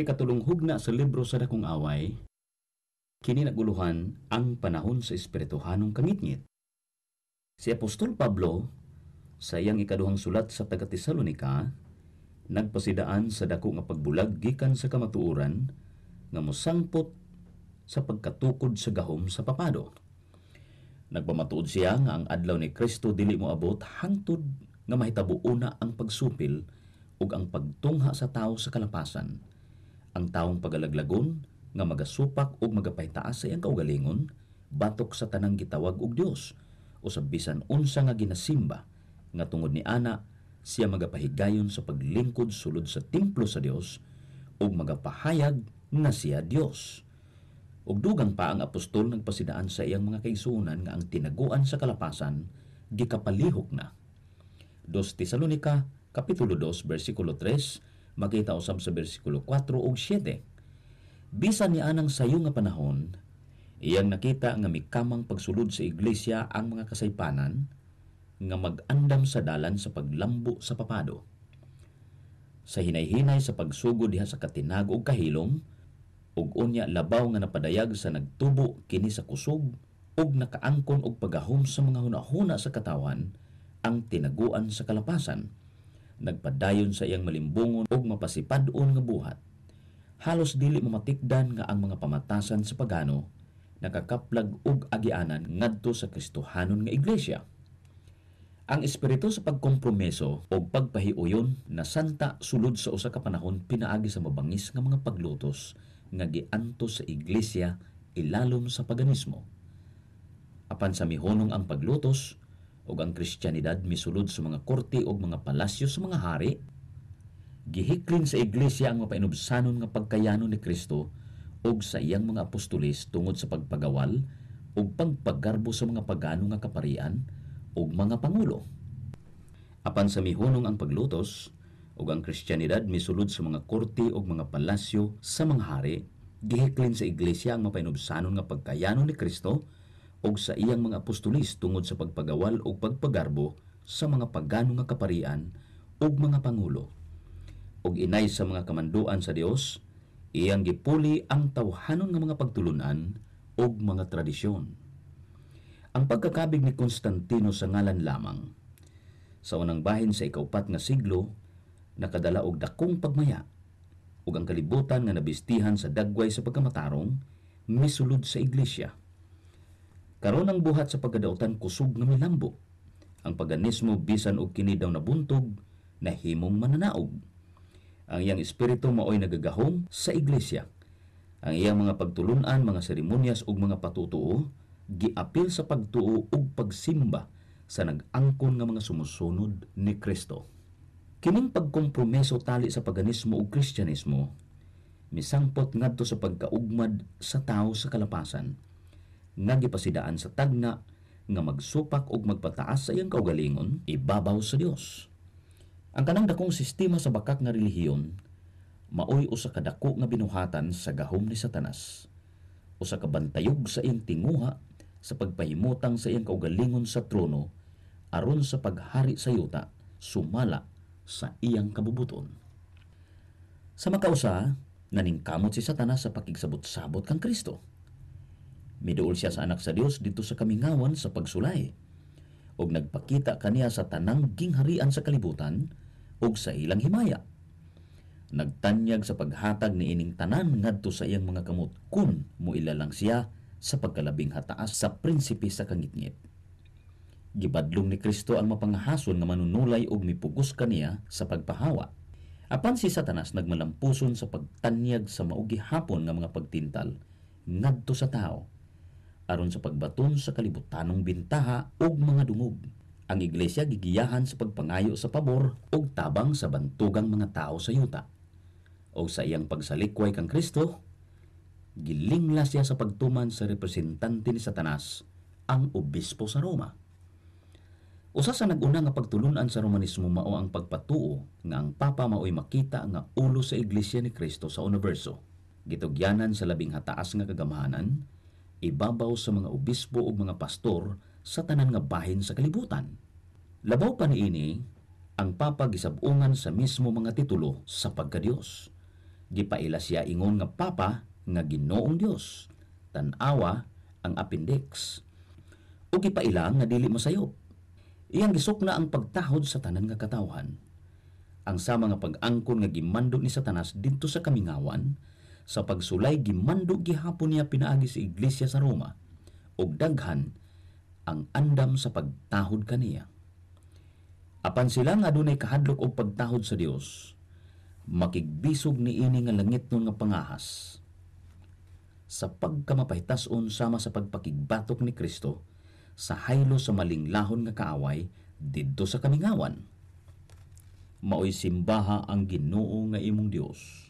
mga ikatulong hugna sa libro sa dakong away, kini naguluhan ang panahon sa espirituhanong kangitngit. Si Apostol Pablo, sa iyang ikaduhang sulat sa taga Tesalonika, nagpasidaan sa dako nga pagbulag gikan sa kamatuoran nga mosangpot sa pagkatukod sa gahom sa papado. Nagpamatuod siya nga ang adlaw ni Kristo dili mo abot hangtod nga mahitabo una ang pagsupil ug ang pagtungha sa tao sa kalapasan. Ang taong pagalaglagon, nga magasupak o magapaytaas sa iyang kaugalingon, batok sa tanang gitawag og Dios o sa bisan unsa nga ginasimba nga tungod ni ana siya magapahigayon sa paglingkod sulod sa templo sa Dios ug magapahayag na siya Dios. Ug dugang pa ang apostol nagpasidaan sa iyang mga kaigsuonan nga ang tinaguan sa kalapasan gikapalihok na. 2 Tesalonika kapitulo 2 bersikulo 3 Makita usab sa bersikulo 4 ug 7. Bisan ni anang sayo nga panahon, iyang nakita nga mikamang pagsulod sa iglesia ang mga kasaypanan nga magandam sa dalan sa paglambo sa papado. Sa hinay-hinay sa pagsugod diha sa katinag ug kahilom, ug unya labaw nga napadayag sa nagtubo kini sa kusog ug nakaangkon og pagahom sa mga hunahuna sa katawan ang tinaguan sa kalapasan nagpadayon sa iyang malimbungon ug mapasipadon nga buhat. Halos dili mamatikdan nga ang mga pamatasan sa pagano nakakaplag ug agianan ngadto sa Kristohanon nga iglesia. Ang espiritu sa pagkompromiso o pagpahiuyon na santa sulod sa usa ka panahon pinaagi sa mabangis nga mga paglutos nga gianto sa iglesia ilalom sa paganismo. Apan sa mihunong ang paglutos, ug ang Kristyanidad misulod sa mga korte ug mga palasyo sa mga hari. Gihikling sa iglesia ang mapainubsanon nga pagkayano ni Kristo ug sa iyang mga apostolis tungod sa pagpagawal ug pagpaggarbo sa mga pagano nga kaparian ug mga pangulo. Apan sa mihunong ang paglutos ug ang Kristyanidad misulod sa mga korte ug mga palasyo sa mga hari, gihiklin sa iglesia ang mapainubsanon nga pagkayano ni Kristo o sa iyang mga apostolis tungod sa pagpagawal o pagpagarbo sa mga pagano nga kaparian o mga pangulo. Og inay sa mga kamanduan sa Dios, iyang gipuli ang tawhanon nga mga pagtulunan o mga tradisyon. Ang pagkakabig ni Constantino sa ngalan lamang, sa unang bahin sa ikaupat nga siglo, nakadala og dakong pagmaya ug ang kalibutan nga nabistihan sa dagway sa pagkamatarong misulod sa iglesia Karon ang buhat sa pagadautan kusog nga milambo. Ang paganismo bisan og kini daw nabuntog na himong mananaog. Ang iyang espiritu maoy nagagahom sa iglesia. Ang iyang mga pagtulunan, mga seremonyas ug mga patutuo giapil sa pagtuo ug pagsimba sa nag-angkon nga mga sumusunod ni Kristo. Kining pagkompromiso tali sa paganismo ug Kristyanismo misangpot ngadto sa pagkaugmad sa tao sa kalapasan nagipasidaan sa tagna nga magsupak og magpataas sa iyang kaugalingon ibabaw sa Dios. Ang kanang dakong sistema sa bakak nga relihiyon maoy usa ka dako nga binuhatan sa gahom ni Satanas. Usa ka bantayog sa iyang tinguha sa pagpahimutang sa iyang kaugalingon sa trono aron sa paghari sa yuta sumala sa iyang kabubuton. Sa makausa, naningkamot si Satanas sa pakigsabot-sabot kang Kristo Miduol siya sa anak sa Dios dito sa kamingawan sa pagsulay. Og nagpakita kaniya sa tanang gingharian sa kalibutan ug sa ilang himaya. Nagtanyag sa paghatag ni ining tanan ngadto sa iyang mga kamot kun muilalang siya sa pagkalabing hataas sa prinsipe sa kangitngit. Gibadlong ni Kristo ang mapanghason nga manunulay og mipugos kaniya sa pagpahawa. Apan si Satanas nagmalampuson sa pagtanyag sa maugi hapon nga mga pagtintal ngadto sa tao aron sa pagbaton sa kalibutanong bintaha ug mga dungog. Ang iglesia gigiyahan sa pagpangayo sa pabor ug tabang sa bantugang mga tao sa yuta. O sa iyang pagsalikway kang Kristo, gilingla siya sa pagtuman sa representante ni Satanas, ang obispo sa Roma. Usa sa naguna nga pagtulunan sa Romanismo mao ang pagpatuo nga ang Papa mao'y makita nga ulo sa Iglesia ni Kristo sa universo. Gitugyanan sa labing hataas nga kagamahanan, ibabaw sa mga obispo o mga pastor sa tanan nga bahin sa kalibutan. Labaw pa niini ang papagisabungan sa mismo mga titulo sa pagkadios. Gipaila siya ingon nga Papa nga Ginoong Dios. Tanawa ang appendix. O gipaila nga dili masayop. Iyang gisok na ang pagtahod sa tanan nga katawhan. Ang sa mga pag-angkon nga gimando ni Satanas didto sa kamingawan sa pagsulay gimando gihapon niya pinaagi sa iglesia sa Roma ug daghan ang andam sa pagtahod kaniya. Apan sila nga dunay kahadlok og pagtahod sa Dios, makigbisog niini nga langit nun nga pangahas. Sa pagkamapahitason sama sa pagpakigbatok ni Kristo sa haylo sa malinglahon nga kaaway didto sa kamingawan. Maoy simbaha ang Ginoo nga imong Dios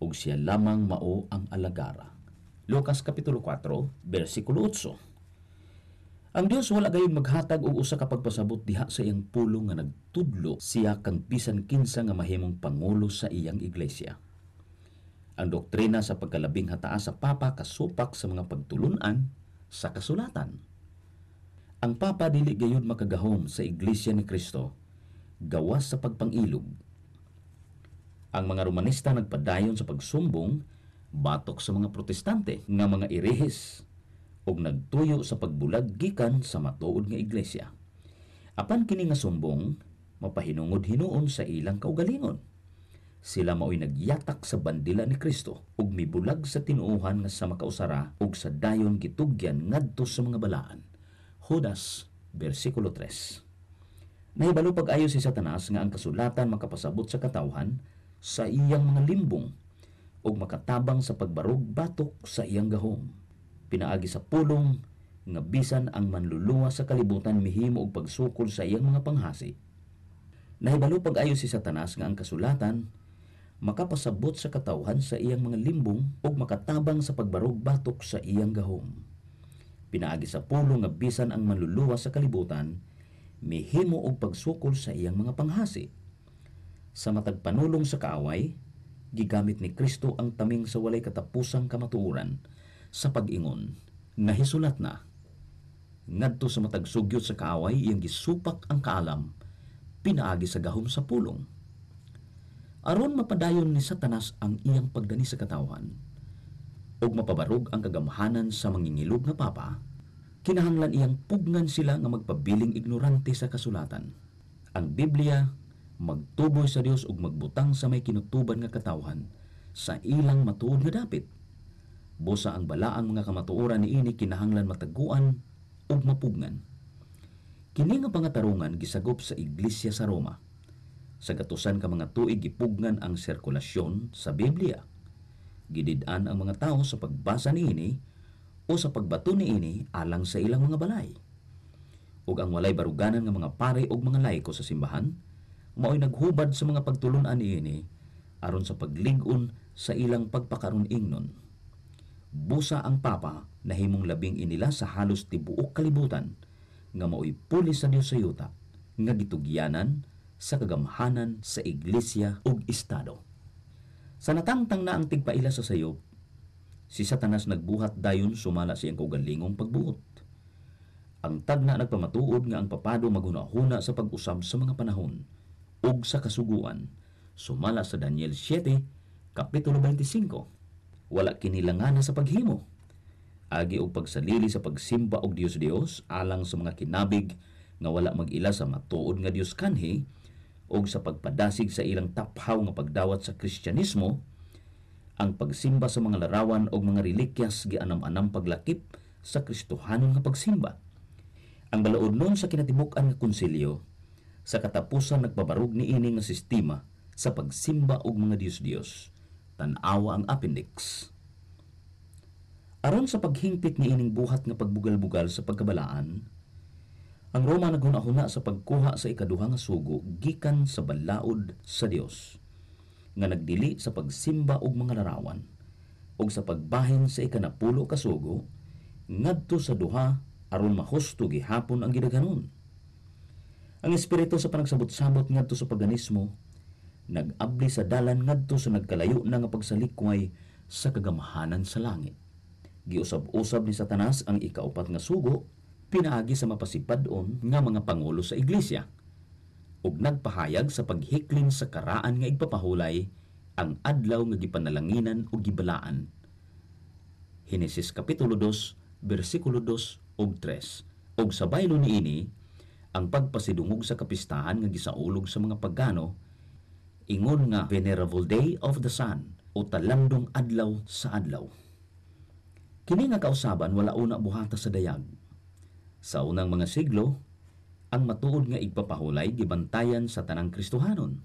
ug siya lamang mao ang alagara. Lucas Kapitulo 4, versikulo 8. Ang Dios wala gayon maghatag og usa ka pagpasabot diha sa iyang pulo nga nagtudlo siya kang bisan kinsa nga mahimong pangulo sa iyang iglesia. Ang doktrina sa pagkalabing hataas sa Papa kasupak sa mga pagtulunan sa kasulatan. Ang Papa dili gayon makagahom sa iglesia ni Kristo gawas sa pagpangilog ang mga Romanista nagpadayon sa pagsumbong batok sa mga protestante nga mga irehis ug nagtuyo sa pagbulag gikan sa matuod nga iglesia. Apan kini nga sumbong mapahinungod-hinuon sa ilang kaugalingon. Sila mao'y nagyatak sa bandila ni Kristo ug mibulag sa tinuuhan nga sa makausara ug sa dayon gitugyan ngadto sa mga balaan. Judas, bersikulo 3. Nahibalo pag-ayo si Satanas nga ang kasulatan makapasabot sa katawhan sa iyang mga limbong ug makatabang sa pagbarog batok sa iyang gahom. Pinaagi sa pulong nga bisan ang manluluwa sa kalibutan mihimo og pagsukol sa iyang mga panghasi. Nahibalo pag-ayo si Satanas nga ang kasulatan makapasabot sa katawhan sa iyang mga limbong ug makatabang sa pagbarog batok sa iyang gahom. Pinaagi sa pulong nga bisan ang manluluwa sa kalibutan mihimo og pagsukol sa iyang mga panghasi sa matag panulong sa kaaway, gigamit ni Kristo ang taming sa walay katapusang kamatuuran sa pag-ingon nga hisulat na ngadto sa matagsugyot sa kaaway iyang gisupak ang kaalam pinaagi sa gahom sa pulong aron mapadayon ni Satanas ang iyang pagdani sa katawan ug mapabarog ang kagamhanan sa mangingilog nga papa kinahanglan iyang pugnan sila nga magpabiling ignorante sa kasulatan ang Biblia magtuboy sa Dios ug magbutang sa may kinutuban nga katawhan sa ilang matuod nga dapit. Busa ang balaang mga kamatuoran niini kinahanglan mataguan ug mapugnan. Kini nga pangatarungan gisagop sa iglesia sa Roma. Sa gatusan ka mga tuig gipugnan ang sirkulasyon sa Biblia. gidid ang mga tao sa pagbasa niini o sa pagbato niini alang sa ilang mga balay. Ug ang walay baruganan nga mga pare ug mga laiko sa simbahan, mao'y naghubad sa mga pagtulunan niini aron sa pagligon sa ilang pagpakaron ingnon. Busa ang papa na himong labing inila sa halos tibuok kalibutan nga mao'y puli sa Dios sa yuta nga gitugyanan sa kagamhanan sa iglesia ug estado. Sa natangtang na ang tigpaila sa sayop, si Satanas nagbuhat dayon sumala sa siyang kaugalingong pagbuot. Ang tagna nagpamatuod nga ang papado maghunahuna sa pag-usab sa mga panahon ug sa kasuguan sumala sa Daniel 7 kapitulo 25 wala kinilangana sa paghimo agi og pagsalili sa pagsimba og Dios Dios alang sa mga kinabig nga wala magila sa matuod nga Dios kanhi og sa pagpadasig sa ilang taphaw nga pagdawat sa Kristiyanismo ang pagsimba sa mga larawan og mga relikyas gianam-anam paglakip sa Kristohanon nga pagsimba ang balaod nun sa kinatibukan nga konsilyo sa katapusan nagpabarog ni ining sistema sa pagsimba og mga Dios-Dios, tan-awa ang appendix. Aron sa paghingpit ni ining buhat nga pagbugal-bugal sa pagkabalaan, ang Roma naghunahuna sa pagkuha sa ikaduha nga sugo gikan sa balaod sa Dios nga nagdili sa pagsimba og mga larawan og sa pagbahin sa ikanapulo ka sugo ngadto sa duha aron mahusto gihapon ang gidaganon. Ang espiritu sa panagsabot-sabot ngadto sa paganismo nagabli sa dalan ngadto sa nagkalayo na nga pagsalikway sa kagamhanan sa langit. Giusab-usab ni Satanas ang ikaupat nga sugo pinaagi sa mapasipadon nga mga pangulo sa iglesia ug nagpahayag sa paghiklin sa karaan nga igpapahulay ang adlaw nga gipanalanginan o gibalaan. Henesis kapitulo 2 bersikulo 2 ug 3 ug sa baylo niini ang pagpasidungog sa kapistahan nga gisaulog sa mga pagano ingon nga Venerable Day of the Sun o talandong adlaw sa adlaw. Kini nga kausaban wala una buhata sa dayag. Sa unang mga siglo, ang matuod nga igpapahulay gibantayan sa tanang Kristohanon.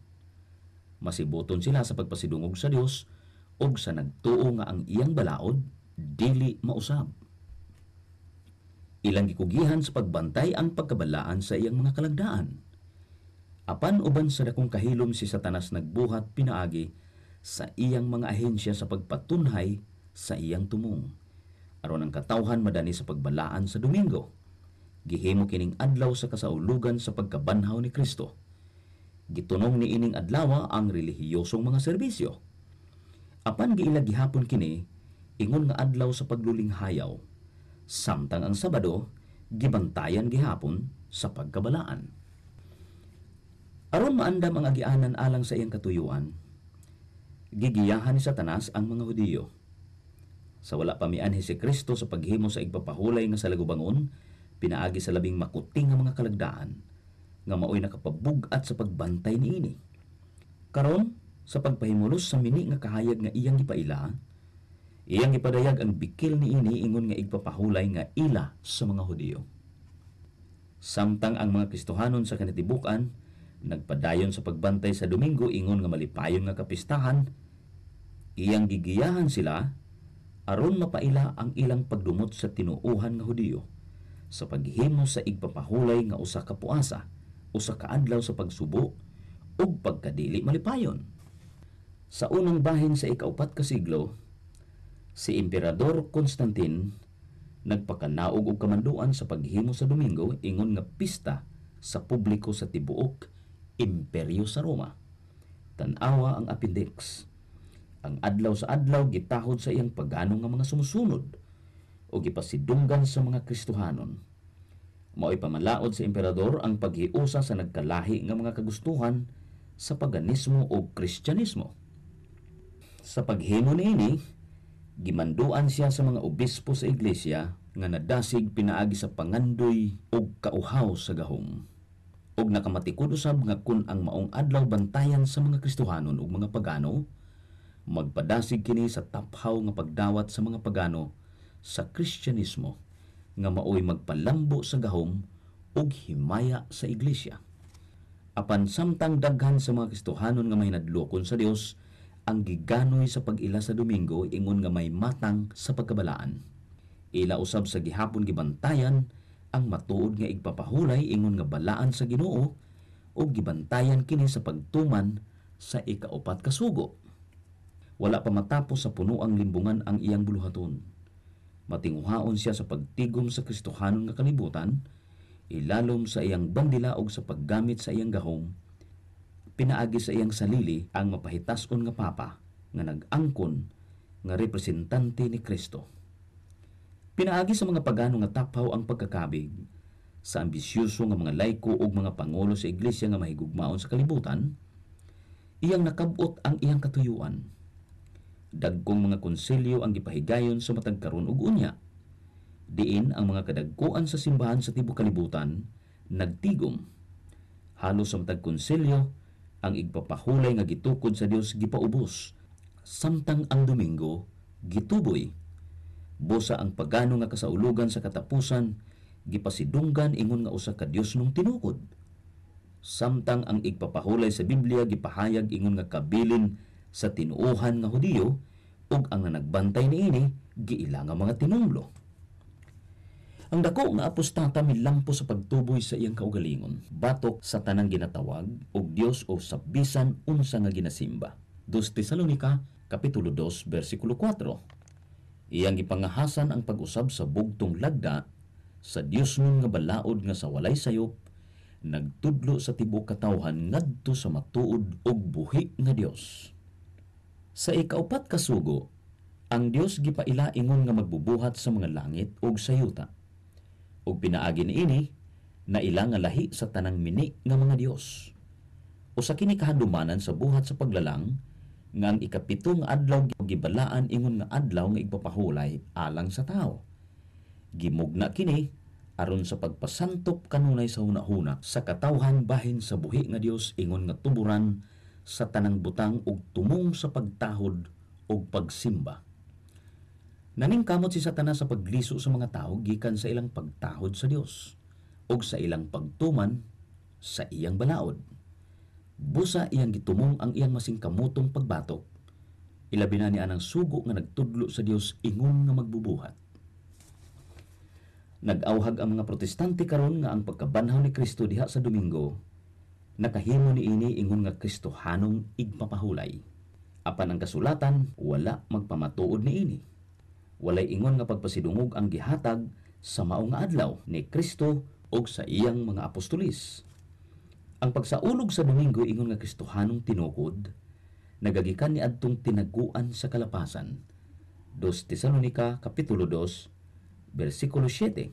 Masibuton sila sa pagpasidungog sa Dios og sa nagtuo nga ang iyang balaod dili mausab. Ilang gikugihan sa pagbantay ang pagkabalaan sa iyang mga kalagdaan. Apan uban sa dakong kahilom si Satanas nagbuhat pinaagi sa iyang mga ahensya sa pagpatunhay sa iyang tumong. Aron ang katawhan madani sa pagbalaan sa Domingo. Gihimo kining adlaw sa kasaulugan sa pagkabanhaw ni Kristo. Gitunong ni ining adlaw ang relihiyosong mga serbisyo. Apan giila gihapon kini ingon nga adlaw sa pagluling hayaw Samtang ang Sabado, gibantayan gihapon sa pagkabalaan. Aron maandam ang agianan alang sa iyang katuyuan, gigiyahan ni Satanas ang mga Hudiyo. Sa wala pamian si Kristo sa paghimo sa igpapahulay nga sa lagubangon, pinaagi sa labing makuting nga mga kalagdaan, nga maoy nakapabugat sa pagbantay niini. Karon, sa pagpahimulos sa mini nga kahayag nga iyang ipaila, Iyang ipadayag ang bikil ni ini ingon nga igpapahulay nga ila sa mga Hudiyo. Samtang ang mga Kristohanon sa kanatibukan, nagpadayon sa pagbantay sa Domingo ingon nga malipayon nga kapistahan, iyang gigiyahan sila aron mapaila ang ilang pagdumot sa tinuuhan nga Hudiyo sa paghimo sa igpapahulay nga usa ka puasa, usa ka adlaw sa pagsubo ug pagkadili malipayon. Sa unang bahin sa ikaupat ka siglo, Si Emperador Constantine nagpakanaog og kamanduan sa paghimo sa Domingo ingon nga pista sa publiko sa tibuok imperyo sa Roma. Tanawa ang appendix. Ang adlaw sa adlaw gitahod sa iyang pagano nga mga sumusunod o gipasidunggan sa mga Kristohanon. Mao'y pamalaod sa emperador ang paghiusa sa nagkalahi nga mga kagustuhan sa paganismo o kristyanismo. Sa paghimo niini, gimanduan siya sa mga obispo sa iglesia nga nadasig pinaagi sa pangandoy og kauhaw sa gahom. Og nakamatikod usab nga kun ang maong adlaw bantayan sa mga Kristohanon ug mga pagano, magpadasig kini sa taphaw nga pagdawat sa mga pagano sa Kristyanismo nga maoy magpalambo sa gahom ug himaya sa iglesia. Apan samtang daghan sa mga Kristohanon nga mahinadlokon sa Dios, ang giganoy sa pag-ila sa Domingo ingon nga may matang sa pagkabalaan. Ila usab sa gihapon gibantayan ang matuod nga igpapahulay ingon nga balaan sa Ginoo ug gibantayan kini sa pagtuman sa ikaupat kasugo. Wala pa matapos sa punoang limbungan ang iyang buluhaton. Matinguhaon siya sa pagtigom sa Kristohanon nga kalibutan, ilalom sa iyang bandila ug sa paggamit sa iyang gahom pinaagi sa iyang salili ang mapahitason nga papa nga nag-angkon nga representante ni Kristo. Pinaagi sa mga pagano nga tapaw ang pagkakabig sa ambisyoso nga mga laiko o mga pangulo sa iglesia nga mahigugmaon sa kalibutan, iyang nakabot ang iyang katuyuan. Dagkong mga konsilyo ang gipahigayon sa matag karon ug unya. Diin ang mga kadagkuan sa simbahan sa tibuok kalibutan nagtigom. Halos sa matag konsilyo ang igpapahulay nga gitukod sa Dios gipaubos. Samtang ang Domingo gituboy. Busa ang pagano nga kasaulugan sa katapusan gipasidunggan ingon nga usa ka Dios nung tinukod. Samtang ang igpapahulay sa Biblia gipahayag ingon nga kabilin sa tinuuhan nga Hudiyo ug ang nanagbantay niini giila nga mga tinunglo. Ang dako nga apostata milampo sa pagtuboy sa iyang kaugalingon, batok sa tanang ginatawag og Dios o sa bisan unsa nga ginasimba. 2 Tesalonika kapitulo 2 bersikulo 4. Iyang ipangahasan ang pag-usab sa bugtong lagda sa Dios nun nga balaod nga sa walay sayop nagtudlo sa tibuok katawhan ngadto sa matuod og buhi nga Dios. Sa ikaupat ka sugo, ang Dios gipailaingon nga magbubuhat sa mga langit ug sayuta ug pinaagi niini na ila nga lahi sa tanang mini nga mga Dios. Usa kini kahadumanan sa buhat sa paglalang nga ang ikapito nga adlaw gibalaan ingon nga adlaw nga igpapahulay alang sa tao. Gimugna kini aron sa pagpasantop kanunay sa hunahuna sa katawhan bahin sa buhi nga Dios ingon nga tuburan sa tanang butang ug tumong sa pagtahod ug pagsimba. Naningkamot si Satanas sa pagliso sa mga tao gikan sa ilang pagtahod sa Dios ug sa ilang pagtuman sa iyang balaod. Busa iyang gitumong ang iyang masingkamutong pagbatok. Ilabi na niya ng sugo nga nagtudlo sa Dios ingon nga magbubuhat. Nagawhag ang mga protestante karon nga ang pagkabanhaw ni Kristo diha sa Domingo nakahimo ni ini ingon nga Kristo hanong igpapahulay. Apan ang kasulatan wala magpamatuod ni ini walay ingon nga pagpasidungog ang gihatag sa maong nga adlaw ni Kristo o sa iyang mga apostolis. Ang pagsaulog sa Domingo ingon nga Kristohanong tinukod, nagagikan ni adtong tinaguan sa kalapasan. 2 Tesalonica Kapitulo 2, versikulo 7.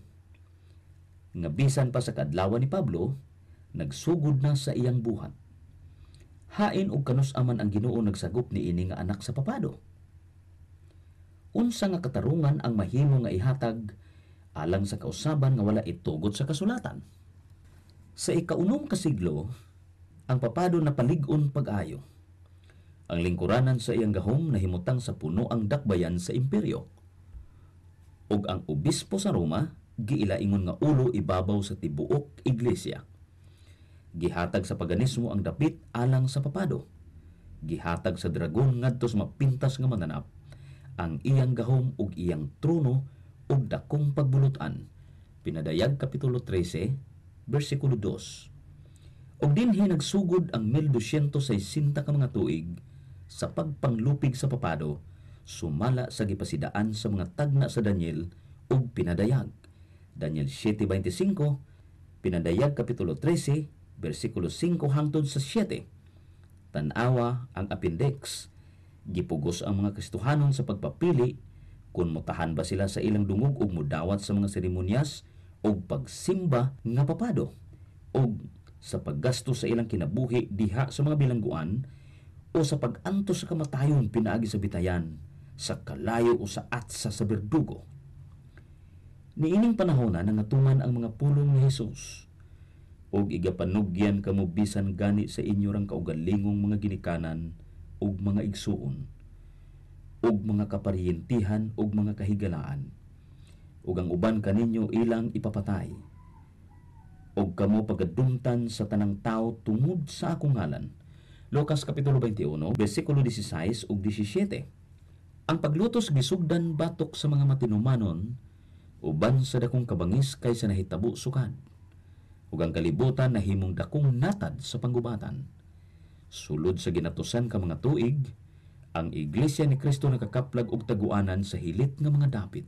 Nga bisan pa sa kadlawan ni Pablo, nagsugod na sa iyang buhat. Hain og kanus aman ang Ginoo nagsagup ni ini nga anak sa papado unsa nga katarungan ang mahimo nga ihatag alang sa kausaban nga wala itugot sa kasulatan. Sa ikaunom ka siglo, ang papado na paligon pag-ayo. Ang lingkuranan sa iyang gahom nahimutang sa puno ang dakbayan sa imperyo. Ug ang obispo sa Roma giilaingon nga ulo ibabaw sa tibuok iglesia. Gihatag sa paganismo ang dapit alang sa papado. Gihatag sa dragon ngadto sa mapintas nga mananap ang iyang gahom ug iyang trono ug dakong pagbulutan. Pinadayag Kapitulo 13, versikulo 2. Ug dinhi nagsugod ang 1260 ka mga tuig sa pagpanglupig sa papado, sumala sa gipasidaan sa mga tagna sa Daniel ug pinadayag. Daniel 7.25, pinadayag Kapitulo 13, versikulo 5 hangtod sa 7. Tanawa ang appendix Gipugos ang mga Kristohanon sa pagpapili kung mutahan ba sila sa ilang dungog o mudawat sa mga seremonyas o pagsimba nga papado o sa paggasto sa ilang kinabuhi diha sa mga bilangguan o sa paganto sa kamatayon pinaagi sa bitayan sa kalayo o sa atsa sa berdugo. Niining panahon na nangatuman ang mga pulong ni Jesus og igapanugyan kamubisan gani sa inyo rang kaugalingong mga ginikanan ug mga igsuon ug mga kaparyentihan ug mga kahigalaan ug ang uban kaninyo ilang ipapatay ug kamo pagadumtan sa tanang tao tumud sa akong ngalan Lucas kapitulo 21 bersikulo 16 ug 17 Ang paglutos gisugdan batok sa mga matinumanon uban sa dakong kabangis kaysa nahitabo sukad ug ang kalibutan nahimong dakong natad sa panggubatan Sulod sa ginatusan ka mga tuig, ang Iglesia ni Kristo nakakaplag og taguanan sa hilit ng mga dapit.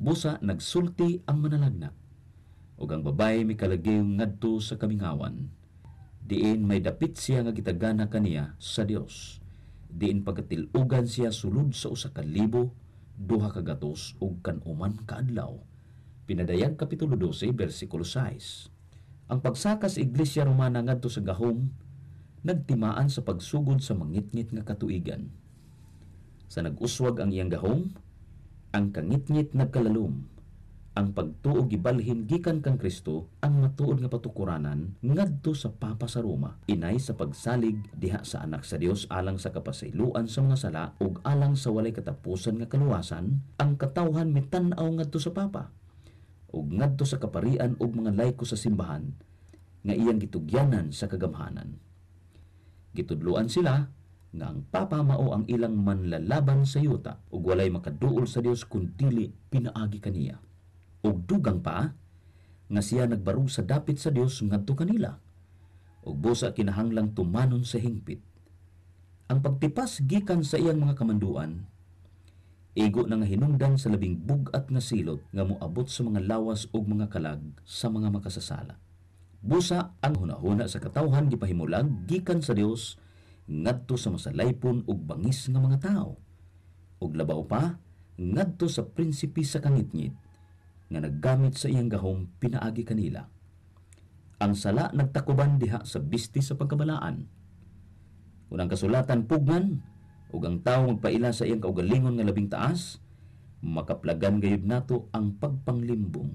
Busa nagsulti ang manalagna. Ug ang babay mikalagayong ngadto sa kamingawan. Diin may dapit siya nga gitagana kaniya sa Dios. Diin pagkatilugan siya sulod sa usa ka libo duha ka gatos ug kanuman ka adlaw. Pinadayag kapitulo 12 bersikulo 6. Ang pagsaka sa Iglesia Romana ngadto sa gahom nagtimaan sa pagsugod sa mangitngit nga katuigan. Sa nag-uswag ang iyang gahom, ang kangitngit nagkalalom, ang pagtuo gibalhin gikan kang Kristo ang matuod nga patukuranan ngadto sa Papa sa Roma, inay sa pagsalig diha sa anak sa Dios alang sa kapasayloan sa mga sala ug alang sa walay katapusan nga kaluwasan, ang katawhan mitan-aw ngadto sa Papa ug ngadto sa kaparian ug mga layko sa simbahan nga iyang gitugyanan sa kagamhanan. Gitudluan sila nga ang papa mao ang ilang manlalaban sa yuta ug walay makaduol sa Dios kun dili pinaagi kaniya. Ug dugang pa nga siya nagbarug sa dapit sa Dios ngadto kanila. Ug busa kinahanglang tumanon sa hingpit. Ang pagtipas gikan sa iyang mga kamanduan Igo na nga hinungdan sa labing bugat nga silot nga moabot sa mga lawas ug mga kalag sa mga makasasala. Busa ang hunahuna sa katawhan gipahimulag gikan sa Dios ngadto sa masalaypon ug bangis nga mga tao. Ug labaw pa ngadto sa prinsipi sa kangitngit nga naggamit sa iyang gahom pinaagi kanila. Ang sala nagtakuban diha sa bisti sa pagkabalaan. Unang kasulatan pugnan ug ang tawo magpaila sa iyang kaugalingon nga labing taas makaplagan gayud nato ang pagpanglimbong,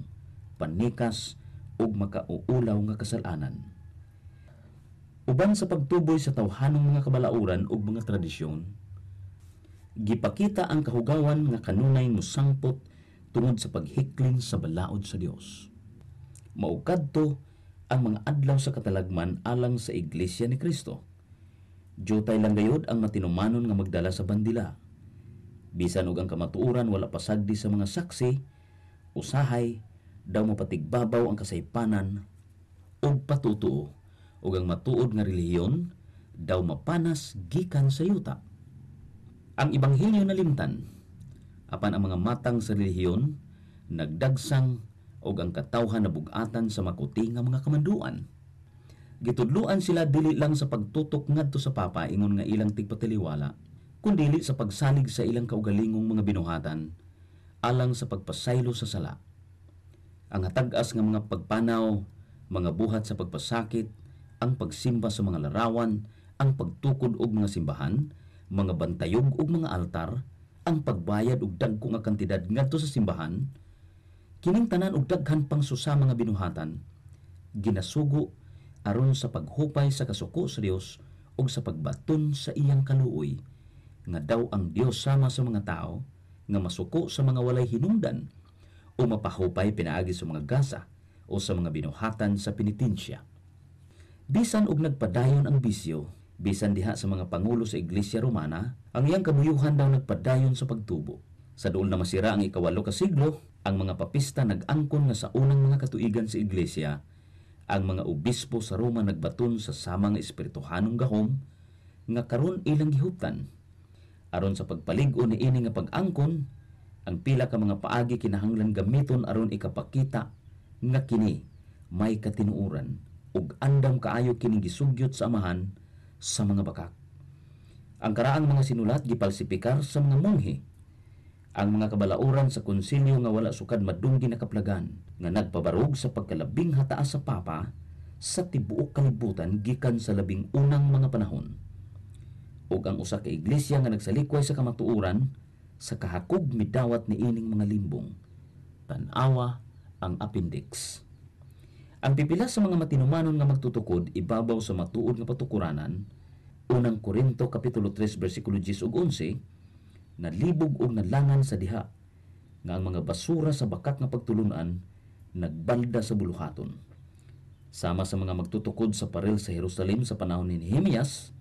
panikas ug makauulaw nga kasalanan. Uban sa pagtuboy sa tawhanong mga kabalauran ug mga tradisyon, gipakita ang kahugawan nga kanunay musangpot tungod sa paghikling sa balaod sa Dios. Maukadto ang mga adlaw sa katalagman alang sa iglesia ni Kristo. Diyotay lang gayod ang matinumanon nga magdala sa bandila. Bisan og ang kamatuoran wala pasagdi sa mga saksi, usahay daw mapatigbabaw ang kasaypanan ug patutuo ug ang matuod nga relihiyon daw mapanas gikan sa yuta. Ang ebanghelyo nalimtan apan ang mga matang sa relihiyon nagdagsang og ang katawhan na bugatan sa makuti nga mga kamanduan. Gitudluan sila dili lang sa pagtutok ngadto sa papa ingon nga ilang tigpatiliwala, kundi sa pagsalig sa ilang kaugalingong mga binuhatan alang sa pagpasaylo sa sala ang hatag-as nga mga pagpanaw, mga buhat sa pagpasakit, ang pagsimba sa mga larawan, ang pagtukod og mga simbahan, mga bantayog og mga altar, ang pagbayad og dagko nga kantidad ngadto sa simbahan, kining tanan og daghan pang susa mga binuhatan, ginasugo aron sa paghupay sa kasuko sa Dios ug sa pagbaton sa iyang kaluoy nga daw ang Dios sama sa mga tao nga masuko sa mga walay hinungdan o mapahupay pinaagi sa mga gasa o sa mga binuhatan sa penitensya. Bisan og nagpadayon ang bisyo, bisan diha sa mga pangulo sa Iglesia Romana, ang iyang kamuyuhan daw nagpadayon sa pagtubo. Sa doon na masira ang ikawalo ka siglo, ang mga papista nag-angkon nga sa unang mga katuigan sa Iglesia, ang mga obispo sa Roma nagbaton sa samang espirituhanong gahom, nga karon ilang gihuptan. Aron sa pagpaligo ni ini nga pag-angkon, ang pila ka mga paagi kinahanglan gamiton aron ikapakita nga kini may katinuuran ug andam kaayo kining gisugyot sa amahan sa mga bakak. Ang karaang mga sinulat gipalsipikar sa mga monghe. Ang mga kabalauran sa konsilyo nga wala sukad madunggi nakaplagan nga nagpabarug sa pagkalabing hataas sa papa sa tibuok kalibutan gikan sa labing unang mga panahon ug ang usa ka iglesia nga nagsalikway sa kamatuoran sa kahakog midawat ni ining mga limbong, tanawa ang appendix. Ang pipila sa mga matinumanon nga magtutukod ibabaw sa matuod nga patukuranan, unang Korinto kapitulo 3 bersikulo 10 ug 11, nalibog og nalangan sa diha nga ang mga basura sa bakat nga pagtulunan nagbalda sa buluhaton. Sama sa mga magtutukod sa parel sa Jerusalem sa panahon ni Nehemias,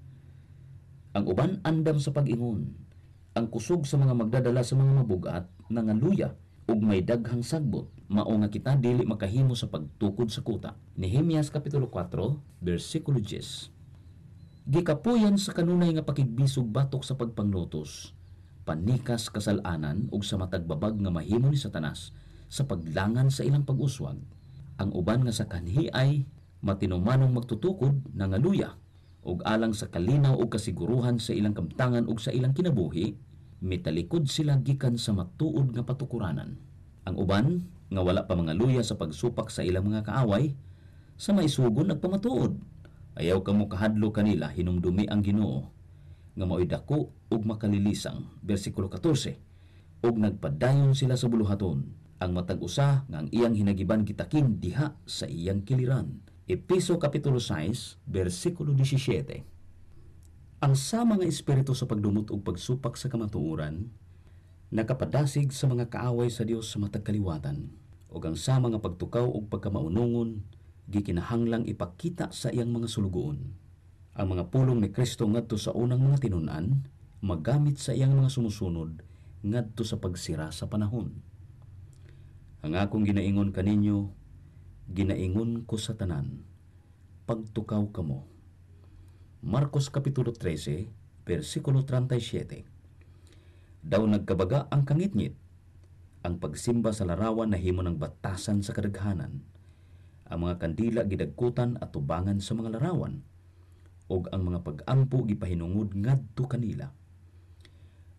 ang uban andam sa pag-ingon ang kusog sa mga magdadala sa mga mabugat nangaluya ug may daghang sagbot mao nga kita dili makahimo sa pagtukod sa kuta Nehemias kapitulo 4 versikulo 10 Gikapuyan sa kanunay nga pakigbisog batok sa pagpanglutos panikas kasalanan ug sa matagbabag nga mahimo ni Satanas sa paglangan sa ilang pag-uswag ang uban nga sa kanhi ay matinumanong magtutukod nangaluya ug alang sa kalinaw ug kasiguruhan sa ilang kamtangan ug sa ilang kinabuhi mitalikod sila gikan sa matuod nga patukuranan. Ang uban, nga wala pa mga luya sa pagsupak sa ilang mga kaaway, sa maisugon nagpamatuod. Ayaw ka mo kahadlo kanila hinumdumi ang ginoo, nga maoy dako ug makalilisang, bersikulo 14, ug nagpadayon sila sa buluhaton, ang matag usa nga ang iyang hinagiban gitakin diha sa iyang kiliran. Episo Kapitulo 6, bersikulo 17. Ang sama nga espiritu sa pagdumot ug pagsupak sa kamatuoran nakapadasig sa mga kaaway sa Dios sa matag kaliwatan ug ang sama nga pagtukaw og pagkamaunungon gikinahanglang ipakita sa iyang mga sulugoon. Ang mga pulong ni Kristo ngadto sa unang mga tinunan magamit sa iyang mga sumusunod ngadto sa pagsira sa panahon. Ang akong ginaingon kaninyo, ginaingon ko sa tanan, pagtukaw kamo. mo Marcos Kapitulo 13, versikulo 37 Daw nagkabaga ang kangitngit, ang pagsimba sa larawan na himo ng batasan sa kadaghanan, ang mga kandila gidagkutan at tubangan sa mga larawan, og ang mga pag-ampo gipahinungod ngadto kanila.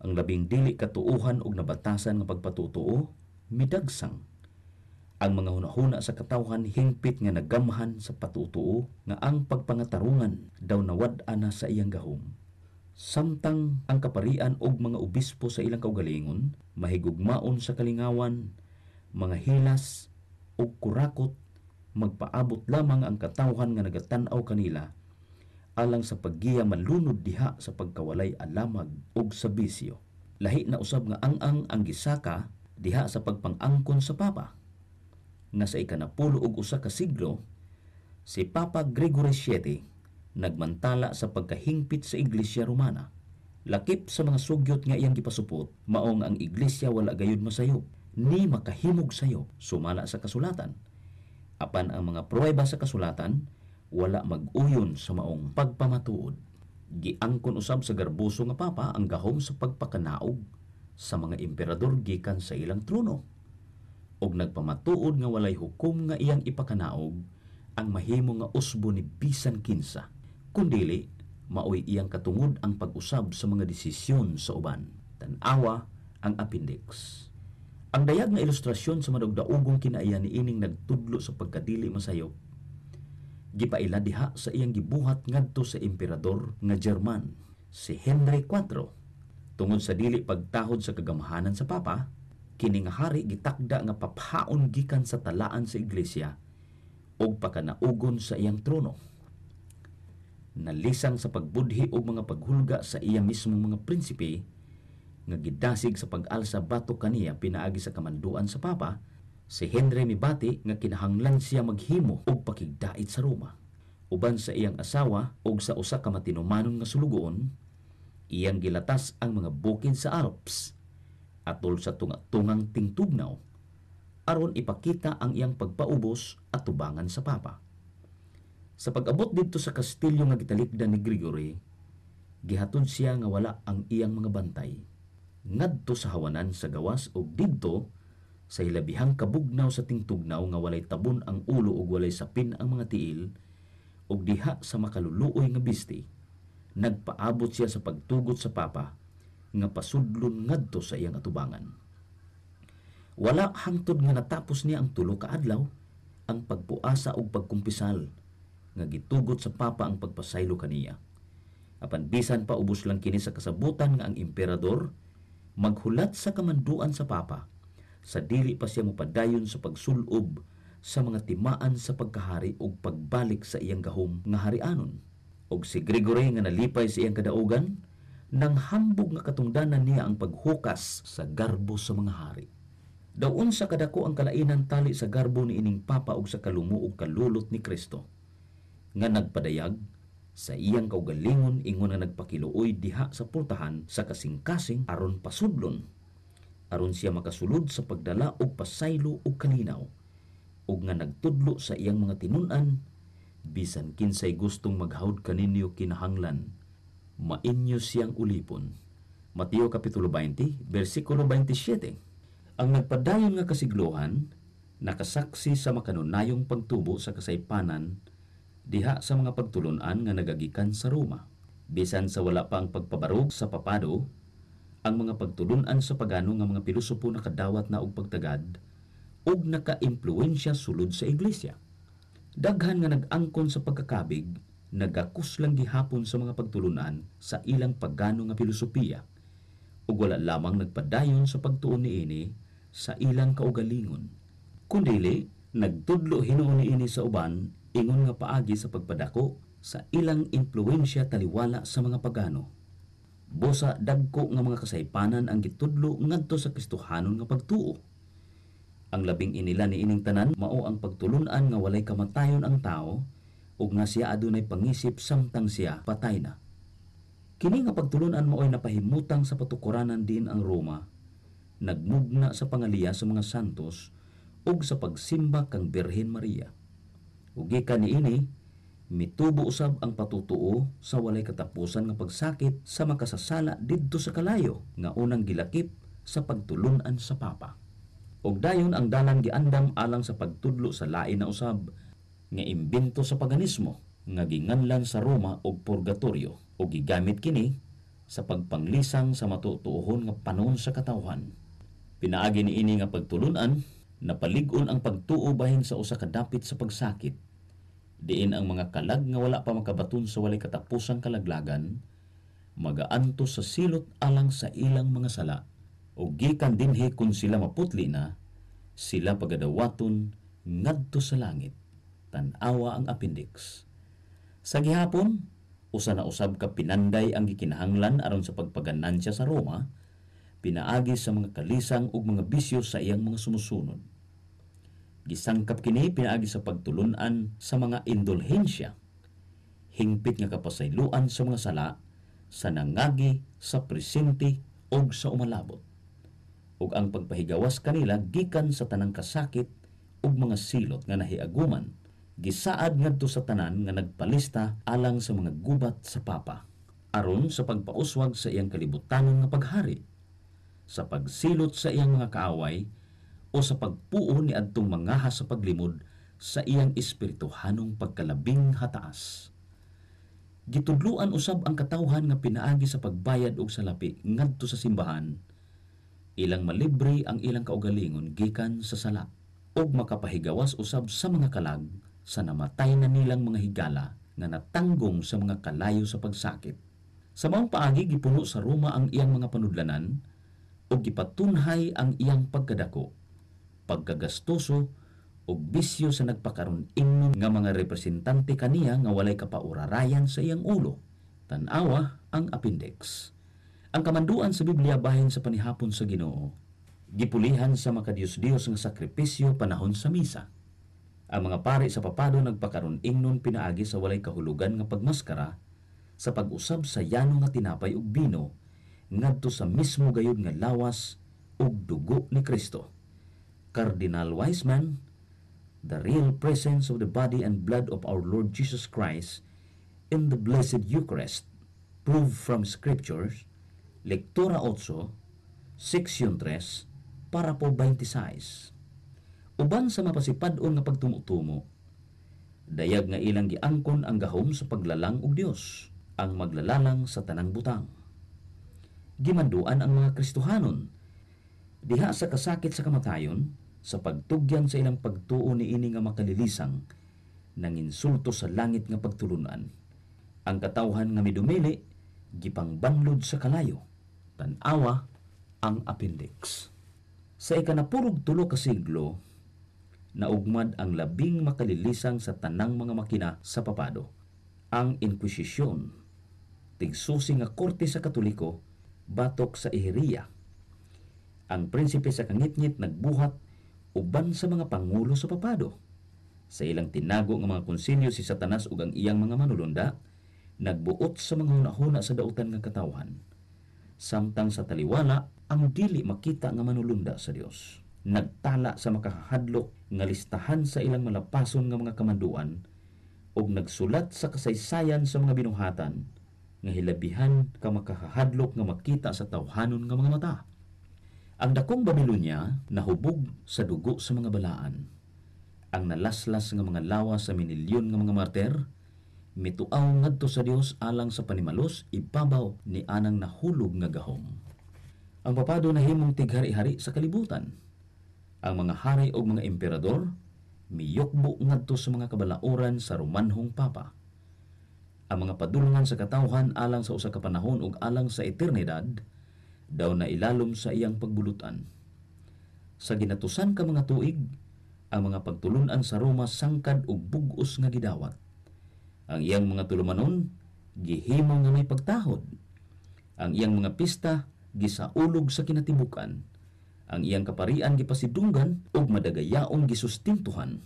Ang labing dili katuuhan og nabatasan ng pagpatutuo midagsang ang mga hunahuna sa katawhan hingpit nga nagamhan sa patutuo nga ang pagpangatarungan daw nawad-ana sa iyang gahom. Samtang ang kaparian og mga obispo sa ilang kaugalingon, mahigugmaon sa kalingawan, mga hilas o kurakot, magpaabot lamang ang katawhan nga nagatanaw kanila alang sa paggiya manlunod diha sa pagkawalay alamag og sa bisyo. Lahi na usab nga ang-ang ang gisaka diha sa pagpangangkon sa papa nga sa ikanapulo ug usa ka siglo si Papa Gregory VII nagmantala sa pagkahingpit sa Iglesia Romana. Lakip sa mga sugyot nga iyang gipasupot, maong ang iglesia wala gayud masayop, ni makahimog sayo, sumala sa kasulatan. Apan ang mga pruweba sa kasulatan, wala mag-uyon sa maong pagpamatuod. Giangkon usab sa garbuso nga papa ang gahom sa pagpakanaog sa mga emperador gikan sa ilang trono ug nagpamatuod nga walay hukom nga iyang ipakanaog ang mahimo nga usbo ni bisan kinsa kundili maoy iyang katungod ang pag-usab sa mga desisyon sa uban tan-awa ang appendix ang dayag nga ilustrasyon sa madugdaugong kinaiya ni ining nagtudlo sa pagkadili masayop gipaila diha sa iyang gibuhat ngadto sa emperador nga German si Henry IV tungod sa dili pagtahod sa kagamhanan sa papa Kining hari gitakda nga paphaon gikan sa talaan sa iglesia og pakanaugon sa iyang trono. Nalisang sa pagbudhi o mga paghulga sa iya mismo mga prinsipe nga gidasig sa pag-alsa bato kaniya pinaagi sa kamanduan sa Papa si Henry Mibati nga kinahanglan siya maghimo og pakigdait sa Roma. Uban sa iyang asawa og sa usa ka matinumanon nga sulugoon, iyang gilatas ang mga bukid sa Alps atol sa tunga tungang tingtugnaw aron ipakita ang iyang pagpaubos at tubangan sa papa. Sa pag-abot didto sa kastilyo nga gitalikdan ni Gregory, gihatod siya nga wala ang iyang mga bantay. Ngadto sa hawanan sa gawas og didto sa hilabihang kabugnaw sa tingtugnaw nga walay tabon ang ulo ug walay sapin ang mga tiil ug diha sa makaluluoy nga bisti nagpaabot siya sa pagtugot sa papa nga pasudlon ngadto sa iyang atubangan. Wala hangtod nga natapos niya ang tulo kaadlaw, adlaw ang pagpuasa ug pagkumpisal nga gitugot sa papa ang pagpasaylo kaniya. Apan bisan pa ubos lang kini sa kasabutan nga ang emperador maghulat sa kamanduan sa papa sa dili pa siya mopadayon sa pagsulob sa mga timaan sa pagkahari ug pagbalik sa iyang gahom nga harianon. Og si Gregory nga nalipay sa iyang kadaugan, nang hambog nga katungdanan niya ang paghukas sa garbo sa mga hari. Daun sa kadako ang kalainan tali sa garbo ni ining papa og sa kalumuog kalulot ni Kristo. Nga nagpadayag, sa iyang kaugalingon ingon nga nagpakiluoy diha sa pultahan sa kasing-kasing aron pasudlon. Aron siya makasulod sa pagdala og pasaylo og kalinaw. Og nga nagtudlo sa iyang mga tinunan, bisan kinsay gustong maghaud kaninyo kinahanglan mainyo siyang ulipon. Mateo Kapitulo 20, versikulo 27. Ang nagpadayon nga kasiglohan, nakasaksi sa makanunayong pagtubo sa kasaypanan, diha sa mga pagtulunan nga nagagikan sa Roma. Bisan sa wala pa ang pagpabarog sa papado, ang mga pagtulunan sa pagano nga mga pilosopo nakadawat na og pagtagad, og impluwensya sulod sa iglesia. Daghan nga nag-angkon sa pagkakabig, nagakus lang gihapon sa mga pagtulunan sa ilang pagano nga pilosopiya ug wala lamang nagpadayon sa pagtuon niini sa ilang kaugalingon kundili nagtudlo hinuon niini sa uban ingon nga paagi sa pagpadako sa ilang impluwensya taliwala sa mga pagano busa dagko nga mga kasaypanan ang gitudlo ngadto sa Kristohanon nga pagtuo ang labing inila ni ining tanan mao ang pagtulunan nga walay kamatayon ang tao ug nga siya adunay pangisip samtang siya patay na. Kini nga pagtulunan ay napahimutang sa patukuranan din ang Roma, nagmugna sa pangaliya sa mga santos ug sa pagsimba kang Birhen Maria. Ugi ka niini, mitubo usab ang patutuo sa walay katapusan nga pagsakit sa makasasala didto sa kalayo nga unang gilakip sa pagtulunan sa papa. Og dayon ang dalan giandam alang sa pagtudlo sa lain na usab nga imbento sa paganismo nga ginganlan sa Roma og purgatorio o gigamit kini sa pagpanglisang sa matutuohon nga panahon sa katawhan. Pinaagi ni ini nga pagtulunan napaligon ang pagtuo bahin sa usa ka dapit sa pagsakit. Diin ang mga kalag nga wala pa makabaton sa walay katapusang kalaglagan magaanto sa silot alang sa ilang mga sala o gikan dinhi kun sila maputli na sila pagadawaton ngadto sa langit tanawa ang appendix. Sa gihapon, usa na usab ka pinanday ang gikinahanglan aron sa pagpaganansya sa Roma, pinaagi sa mga kalisang ug mga bisyo sa iyang mga sumusunod. Gisangkap kini pinaagi sa pagtulunan sa mga indulhensya, hingpit nga kapasayloan sa mga sala, sa nangagi, sa presente ug sa umalabot. Ug ang pagpahigawas kanila gikan sa tanang kasakit ug mga silot nga nahiaguman gisaad ngadto sa tanan nga nagpalista alang sa mga gubat sa papa aron sa pagpauswag sa iyang kalibutan nga paghari sa pagsilot sa iyang mga kaaway o sa pagpuo ni adtong mga sa paglimod sa iyang espirituhanong pagkalabing hataas gitudluan usab ang katawhan nga pinaagi sa pagbayad og salapi ngadto sa simbahan ilang malibre ang ilang kaugalingon gikan sa sala ug makapahigawas usab sa mga kalag sa namatay na nilang mga higala nga natanggong sa mga kalayo sa pagsakit. Sa maong paagi gipuno sa Roma ang iyang mga panudlanan o gipatunhay ang iyang pagkadako, pagkagastoso o bisyo sa nagpakarunin nga mga representante kaniya nga walay kapaurarayan sa iyang ulo. Tanawa ang appendix. Ang kamanduan sa Biblia bahin sa panihapon sa Ginoo, gipulihan sa makadiyos-diyos nga sakripisyo panahon sa misa. Ang mga pari sa papado nagpakaron ingnon pinaagi sa walay kahulugan nga pagmaskara sa pag-usab sa yano nga tinapay ug bino ngadto sa mismo gayud nga lawas ug dugo ni Kristo. Cardinal Wiseman, the real presence of the body and blood of our Lord Jesus Christ in the blessed Eucharist proved from Scriptures, Lektura 8, Section 3, Parapo 26. Uban sa mapasipadon nga pagtumutumo, dayag nga ilang giangkon ang gahom sa paglalang og Dios, ang maglalalang sa tanang butang. Gimanduan ang mga Kristohanon diha sa kasakit sa kamatayon sa pagtugyan sa ilang pagtuo ni ini nga makalilisang nang insulto sa langit nga pagtulunan. Ang katawhan nga midumili gipangbanlod sa kalayo. Tanawa ang appendix. Sa ikanapurog tulo ka siglo, naugmad ang labing makalilisang sa tanang mga makina sa papado. Ang Inquisition, tigsusi nga korte sa Katoliko, batok sa Iheriya. Ang prinsipe sa kangitngit nagbuhat uban sa mga pangulo sa papado. Sa ilang tinago ng mga konsilyo si Satanas ug ang iyang mga manulunda, nagbuot sa mga hunahuna sa dautan nga katawhan. Samtang sa taliwala, ang dili makita nga manulunda sa Dios nagtala sa makahadlok nga listahan sa ilang malapason nga mga kamanduan ug nagsulat sa kasaysayan sa mga binuhatan nga hilabihan ka makahadlok nga makita sa tawhanon nga mga mata. Ang dakong Babylonia nahubog sa dugo sa mga balaan. Ang nalaslas nga mga lawa sa minilyon nga mga martir mituaw ngadto sa Dios alang sa panimalos ibabaw ni anang nahulog nga gahom. Ang papado na himong tighari-hari sa kalibutan ang mga hari o mga emperador, miyukbo ngadto sa mga kabalaoran sa Romanhong Papa. Ang mga padulungan sa katawhan alang sa usa ka panahon ug alang sa eternidad daw na ilalom sa iyang pagbulutan. Sa ginatusan ka mga tuig, ang mga pagtulunan sa Roma sangkad og bugos nga gidawat. Ang iyang mga tulumanon gihimo nga may pagtahod. Ang iyang mga pista gisaulog sa kinatibukan ang iyang kaparian gipasidunggan og madagayaong gisustintuhan.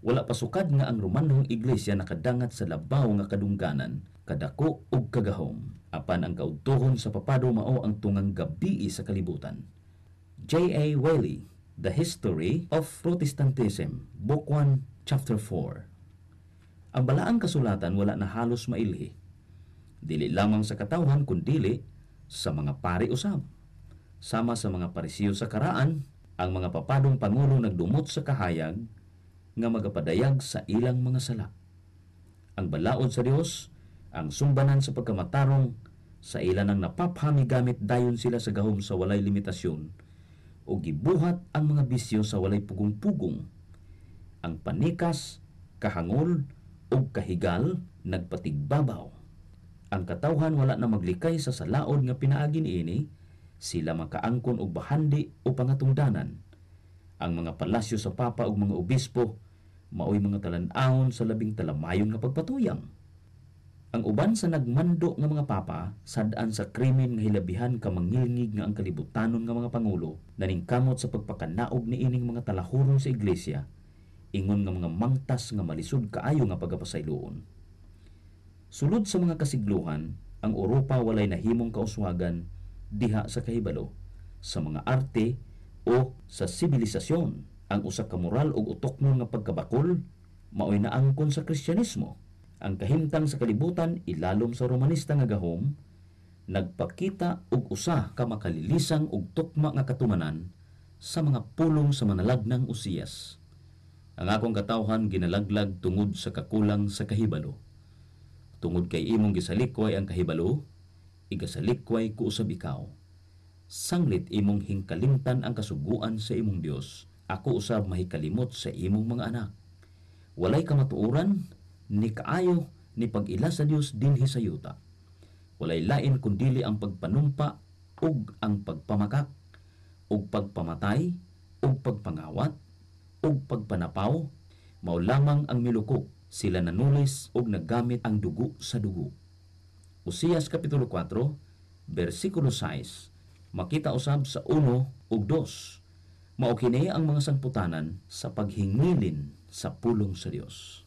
Wala pasukad nga ang Romanhong Iglesia nakadangat sa labaw nga kadungganan, kadako ug kagahom. Apan ang kaudtohon sa papado mao ang tungang gabi sa kalibutan. J.A. Wiley, The History of Protestantism, Book 1, Chapter 4. Ang balaang kasulatan wala na halos mailhi. Dili lamang sa katawan kundili sa mga pari-usab sama sa mga parisiyo sa karaan, ang mga papadong pangulo nagdumot sa kahayag nga magapadayag sa ilang mga sala. Ang balaod sa Dios, ang sumbanan sa pagkamatarong sa ilan ang napaphami gamit dayon sila sa gahom sa walay limitasyon o gibuhat ang mga bisyo sa walay pugong-pugong. Ang panikas, kahangol, o kahigal nagpatigbabaw. Ang katawhan wala na maglikay sa salaod nga pinaagin ini sila makaangkon og bahandi o pangatungdanan. Ang mga palasyo sa papa ug mga obispo maoy mga talan-aon sa labing talamayon nga pagpatuyang. Ang uban sa nagmando nga mga papa sad-an sa krimen nga hilabihan ka nga ang kalibutanon nga mga pangulo naningkamot sa pagpakanaog niining mga talahuron sa iglesia ingon nga mga mangtas nga malisod kaayo nga pagapasayloon. Sulod sa mga kasigluhan, ang Europa walay nahimong kauswagan diha sa kahibalo sa mga arte o sa sibilisasyon ang usa ka moral ug utoknon nga pagkabakol maoy naangkon sa Kristyanismo. Ang kahimtang sa kalibutan ilalom sa Romanista nga gahom nagpakita og usa ka makalilisang ug tukma nga katumanan sa mga pulong sa manalagnang usiyas. Ang akong katawhan ginalaglag tungod sa kakulang sa kahibalo. Tungod kay imong gisalikoy ang kahibalo, igasalikway ko usab ikaw. Sanglit imong hingkalimtan ang kasuguan sa imong Dios. Ako usab mahikalimot sa imong mga anak. Walay kamatuoran, ni kaayo, ni pagila sa Dios dinhi sa yuta. Walay lain kundili ang pagpanumpa ug ang pagpamakak ug pagpamatay ug pagpangawat ug pagpanapaw mao lamang ang milukok sila nanulis ug naggamit ang dugo sa dugo Usiyas Kapitulo 4, versikulo 6, makita usab sa 1 ug 2. Mao kini ang mga sangputanan sa paghingilin sa pulong sa Dios.